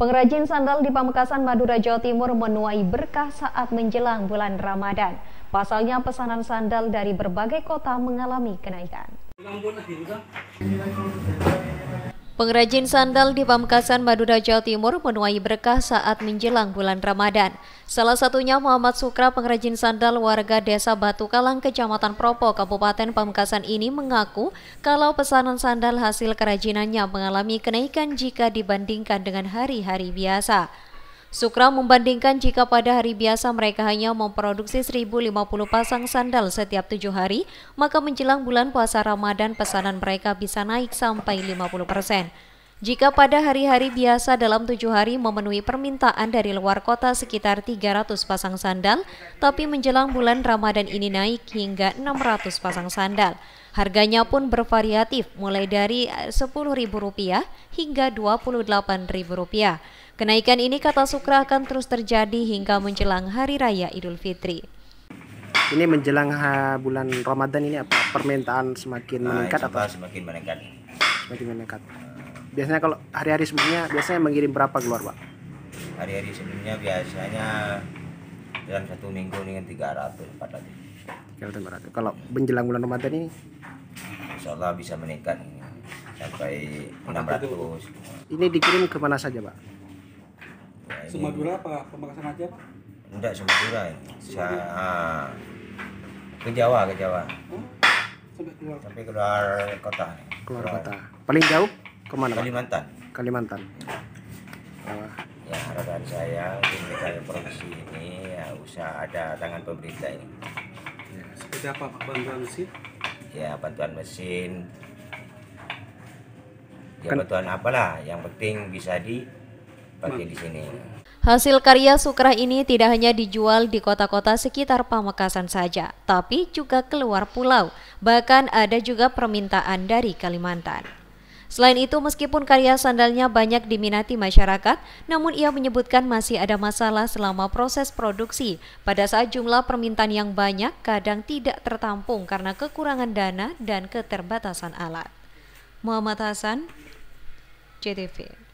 Pengrajin sandal di Pamekasan, Madura, Jawa Timur menuai berkah saat menjelang bulan Ramadan. Pasalnya pesanan sandal dari berbagai kota mengalami kenaikan. Pengrajin sandal di Pamekasan, Madura, Jawa Timur menuai berkah saat menjelang bulan Ramadan. Salah satunya Muhammad Sukra, pengrajin sandal warga desa Batu Kalang, Kecamatan Propo, Kabupaten Pamekasan ini mengaku kalau pesanan sandal hasil kerajinannya mengalami kenaikan jika dibandingkan dengan hari-hari biasa. Sukra membandingkan jika pada hari biasa mereka hanya memproduksi 1.050 pasang sandal setiap tujuh hari, maka menjelang bulan puasa Ramadan pesanan mereka bisa naik sampai 50 persen. Jika pada hari-hari biasa dalam tujuh hari memenuhi permintaan dari luar kota sekitar 300 pasang sandal, tapi menjelang bulan Ramadan ini naik hingga 600 pasang sandal. Harganya pun bervariatif, mulai dari eh, Rp10.000 hingga Rp28.000. Kenaikan ini kata Sukra akan terus terjadi hingga menjelang Hari Raya Idul Fitri. Ini menjelang bulan Ramadan ini apa permintaan semakin ah, meningkat nah, atau semakin meningkat? Semakin meningkat biasanya kalau hari-hari sebelumnya biasanya mengirim berapa keluar pak hari-hari sebelumnya biasanya dalam satu minggu dengan 300 400 300 400 kalau menjelang bulan Ramadan ini Insya Allah bisa meningkat sampai enam ratus. ini dikirim ke mana saja pak ya, ini... Sumatera apa pemakasan aja pak enggak Sumatera ya. Sa ke Jawa ke Jawa sampai keluar kota keluar, keluar kota paling jauh Kemana? Kalimantan. Pak? Kalimantan. Ya harapan saya di provinsi ini ya usah ada tangan pemerintah ini. Ya, seperti apa Pak bantuan mesin? Ya bantuan mesin. Ya kan- bantuan apalah yang penting bisa di bagi di sini. Hasil karya Sukrah ini tidak hanya dijual di kota-kota sekitar Pamekasan saja, tapi juga keluar pulau. Bahkan ada juga permintaan dari Kalimantan. Selain itu, meskipun karya sandalnya banyak diminati masyarakat, namun ia menyebutkan masih ada masalah selama proses produksi. Pada saat jumlah permintaan yang banyak kadang tidak tertampung karena kekurangan dana dan keterbatasan alat. Muhammad Hasan, JTV